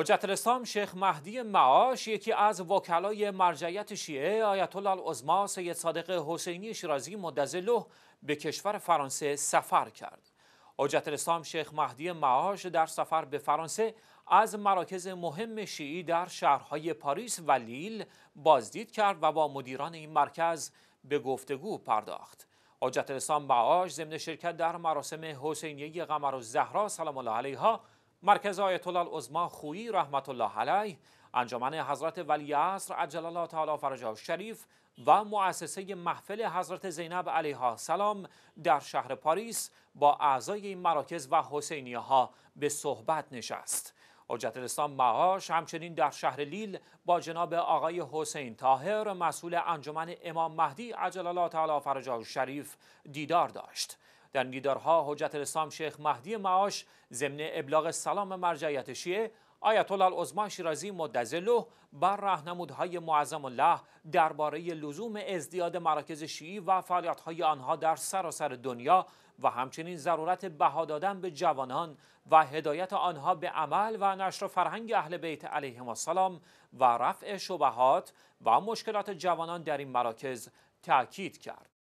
حجت الاسلام شیخ مهدی معاش یکی از وکلای مرجعیت شیعه آیت الله العظما سید صادق حسینی شیرازی مدظله به کشور فرانسه سفر کرد حجت الاسلام شیخ مهدی معاش در سفر به فرانسه از مراکز مهم شیعی در شهرهای پاریس و لیل بازدید کرد و با مدیران این مرکز به گفتگو پرداخت حجت الاسلام معاش ضمن شرکت در مراسم حسینیه قمر و زهرا سلام الله علیها مرکز آیت الله خویی رحمت الله علیه انجمن حضرت ولی عصر عجل الله تعالی فرجه شریف و مؤسسه محفل حضرت زینب علیها سلام در شهر پاریس با اعضای این مراکز و حسینیه ها به صحبت نشست حجت الاسلام معاش همچنین در شهر لیل با جناب آقای حسین تاهر مسئول انجمن امام مهدی عجل الله تعالی فرجه شریف دیدار داشت در نیدارها حجت الاسلام شیخ مهدی معاش ضمن ابلاغ سلام مرجعیت شیعه آیت الله العظما شیرازی مدزله بر راهنمودهای معظم الله درباره لزوم ازدیاد مراکز شیعی و فعالیت‌های آنها در سراسر دنیا و همچنین ضرورت بها دادن به جوانان و هدایت آنها به عمل و نشر فرهنگ اهل بیت علیهم السلام و رفع شبهات و مشکلات جوانان در این مراکز تاکید کرد.